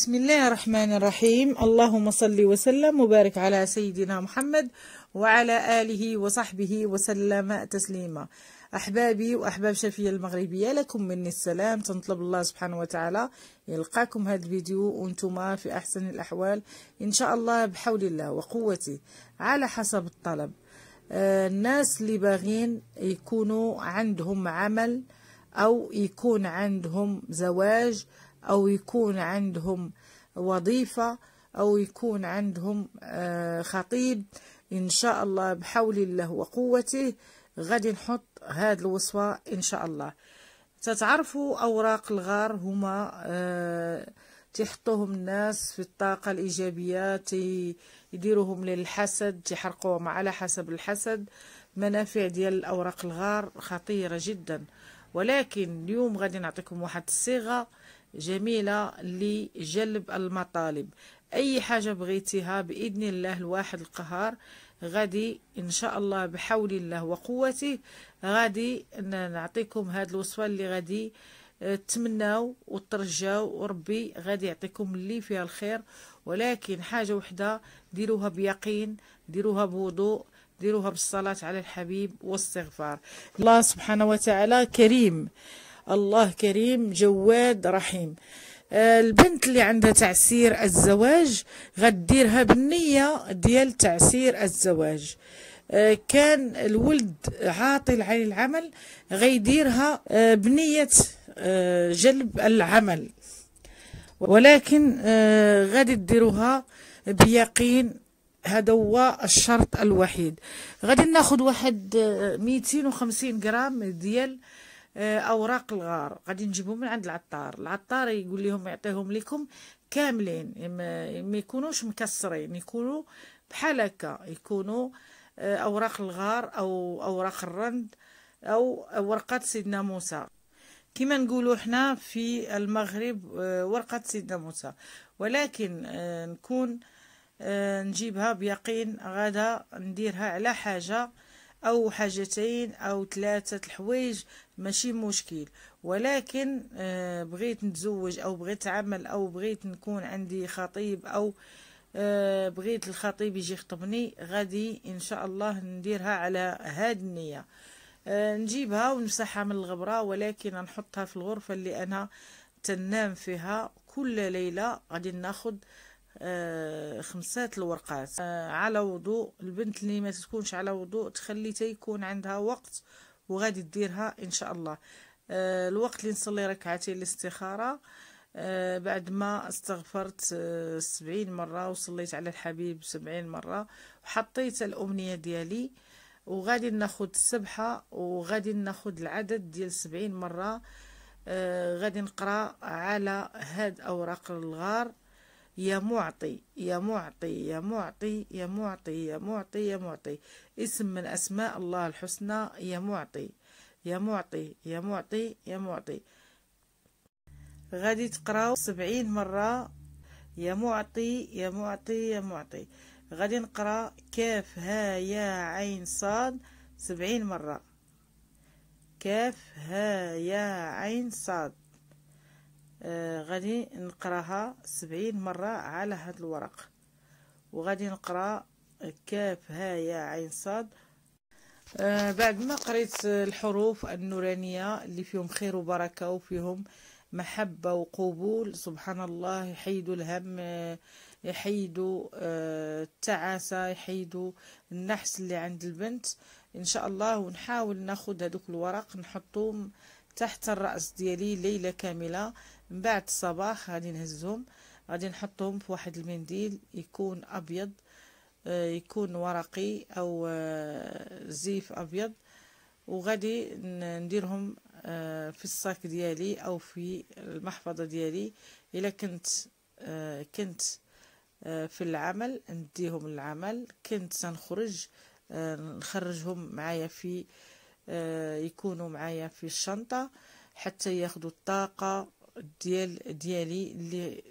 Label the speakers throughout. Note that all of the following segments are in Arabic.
Speaker 1: بسم الله الرحمن الرحيم اللهم صل وسلم وبارك على سيدنا محمد وعلى آله وصحبه وسلم تسليما أحبابي وأحباب شفية المغربية لكم مني السلام تنطلب الله سبحانه وتعالى يلقاكم هذا الفيديو وانتم في أحسن الأحوال إن شاء الله بحول الله وقوته على حسب الطلب الناس اللي باغين يكونوا عندهم عمل أو يكون عندهم زواج أو يكون عندهم وظيفة أو يكون عندهم آه، خطيب إن شاء الله بحول الله وقوته غادي نحط هاد الوصفة إن شاء الله تتعرفوا أوراق الغار هما آه تيحطوهم الناس في الطاقة الإيجابية يديروهم للحسد تيحرقوهم على حسب الحسد منافع ديال أوراق الغار خطيرة جدا ولكن اليوم غادي نعطيكم واحد الصيغة جميلة لجلب المطالب أي حاجة بغيتيها بإذن الله الواحد القهار غادي إن شاء الله بحول الله وقوته غادي نعطيكم هاد الوصفة اللي غادي آه، تمنوا وترجاو وربي غادي يعطيكم اللي فيها الخير ولكن حاجة وحدة ديروها بيقين ديروها بوضوء ديروها بالصلاة على الحبيب والاستغفار الله سبحانه وتعالى كريم الله كريم جواد رحيم آه، البنت اللي عندها تعسير الزواج غديرها بالنية ديال تعسير الزواج آه، كان الولد عاطل عن العمل غيديرها آه، بنية جلب العمل ولكن غادي ديروها بيقين هذا هو الشرط الوحيد غادي ناخذ واحد 250 غرام ديال آه، اوراق الغار غادي نجيبهم من عند العطار العطار يقول لهم يعطيهم لكم كاملين ما يكونوش مكسرين يكونوا بحال هكا يكونوا آه، اوراق الغار او اوراق الرند او ورقه سيدنا موسى كما نقولوا حنا في المغرب آه، ورقه سيدنا موسى ولكن نكون نجيبها بيقين غادا نديرها على حاجه او حاجتين او ثلاثه الحوايج ماشي مشكل ولكن آه، بغيت نتزوج او بغيت عمل او بغيت نكون عندي خطيب او آه، بغيت الخطيب يجي يخطبني غادي ان شاء الله نديرها على هاد النيه آه، نجيبها ونمسحها من الغبره ولكن نحطها في الغرفه اللي انا تنام فيها كل ليله غادي ناخذ خمسات الورقات على وضوء البنت اللي ما تكونش على وضوء تخلي تيكون عندها وقت وغادي ديرها ان شاء الله آه، الوقت اللي نصلي ركعتين الاستخاره آه، بعد ما استغفرت آه، سبعين مرة وصليت على الحبيب سبعين مرة وحطيت الأمنية ديالي وغادي ناخد السبحة وغادي ناخد العدد ديال سبعين مرة غادي نقرأ على هاد أوراق الغار يا معطي يا معطي يا معطي يا معطي يا معطي يا معطي اسم من أسماء الله الحسنى يا معطي يا معطي يا معطي يا معطي غادي تقراو سبعين مرة يا معطي يا معطي يا معطي غادي نقرا كاف ها يا عين صاد سبعين مرة كاف ها يا عين صاد آه، غادي نقراها سبعين مرة على هاد الورق وغادي نقرا كاف هايا عين صاد آه، بعد ما قريت الحروف النورانية اللي فيهم خير وبركة وفيهم محبة وقبول سبحان الله يحيدوا الهم آه، يحيدوا التعاسة يحيدوا النحس اللي عند البنت إن شاء الله ونحاول ناخد هذوك الورق نحطهم تحت الرأس ديالي ليلة كاملة من بعد الصباح غادي نهزهم غادي نحطهم في واحد المنديل يكون ابيض آه، يكون ورقي او آه، زيف ابيض وغادي نديرهم آه، في الصاك ديالي او في المحفظه ديالي الا كنت كنت في العمل نديهم للعمل كنت سنخرج نخرجهم معايا في يكونوا معايا في الشنطه حتى ياخذوا الطاقه ديال ديالي اللي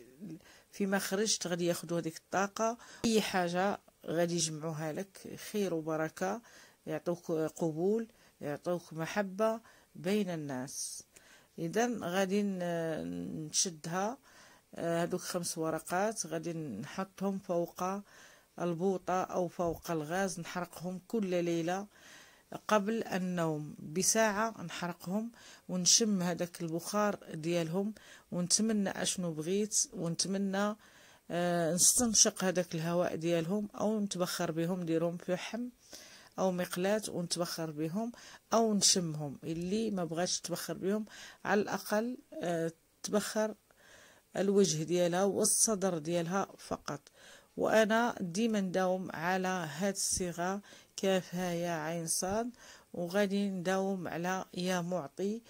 Speaker 1: فيما خرجت غادي ياخذوا هذيك الطاقه اي حاجه غادي يجمعوها لك خير وبركه يعطوك قبول يعطوك محبه بين الناس اذا غادي نشدها آه، هذوك خمس ورقات غادي نحطهم فوق البوطه او فوق الغاز نحرقهم كل ليله قبل النوم بساعة نحرقهم ونشم هذاك البخار ديالهم ونتمنى اشنو بغيت ونتمنى آه نستنشق هذاك الهواء ديالهم او نتبخر بهم نديرهم في حم او مقلات ونتبخر بهم او نشمهم اللي ما بغاش تبخر بهم على الاقل آه تبخر الوجه ديالها والصدر ديالها فقط وانا ديما نداوم على هاد الصيغه كاف ها يا عين صاد وغادي نداوم على يا معطي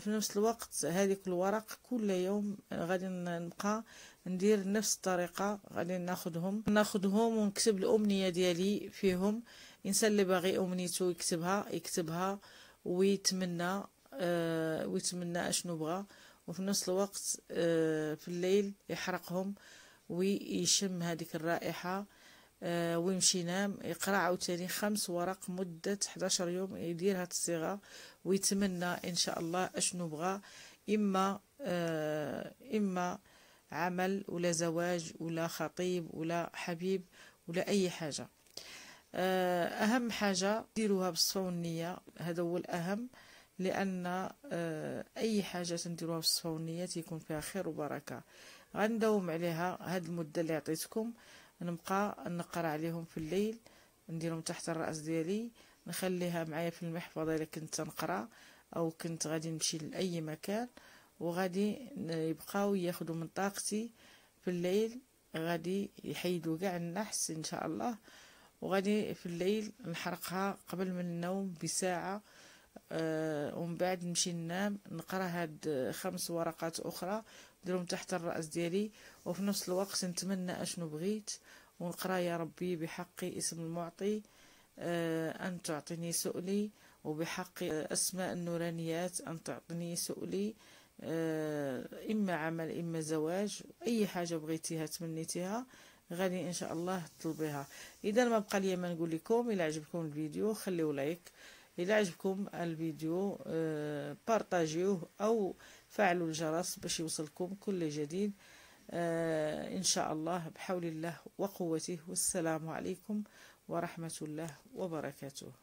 Speaker 1: في نفس الوقت هذيك الورق كل يوم غادي نبقى ندير نفس الطريقه غادي ناخدهم ناخدهم ونكتب الامنيه ديالي فيهم الانسان اللي باغي امنيته يكتبها يكتبها ويتمنى آه ويتمنى اشنو بغى وفي نفس الوقت آه في الليل يحرقهم ويشم هذيك الرائحة آه، ويمشي ينام يقرا عاوتاني خمس ورق مدة 11 يوم يدير هاد الصيغة ويتمنى إن شاء الله أشنو بغى إما آه، إما عمل ولا زواج ولا خطيب ولا حبيب ولا أي حاجة آه، أهم حاجة ديروها بالصفة والنية هذا هو الأهم لأن أي حاجة تنديروها بالصفة والنية تيكون فيها خير وبركة غنداوم عليها هاد المده اللي عطيتكم نبقى نقرا عليهم في الليل نديرهم تحت الراس ديالي نخليها معايا في المحفظه الا كنت نقرا او كنت غادي نمشي لاي مكان وغادي يبقاو ياخذوا من طاقتي في الليل غادي يحيدوا كاع النحس ان شاء الله وغادي في الليل نحرقها قبل من النوم بساعه أه ومن بعد نمشي ننام نقرا هاد خمس ورقات اخرى ديرهم تحت الراس ديالي وفي نفس الوقت نتمنى اشنو بغيت ونقرا يا ربي بحقي اسم المعطي آه، ان تعطيني سؤلي وبحق اسماء النورانيات ان تعطيني سؤلي آه، اما عمل اما زواج اي حاجه بغيتيها تمنيتيها غادي ان شاء الله تطلبيها اذا ما بقى لي ما نقول لكم الى عجبكم الفيديو خليو لايك الى عجبكم الفيديو آه، بارطاجيوه او فعلوا الجرس باش يوصلكم كل جديد آه إن شاء الله بحول الله وقوته والسلام عليكم ورحمة الله وبركاته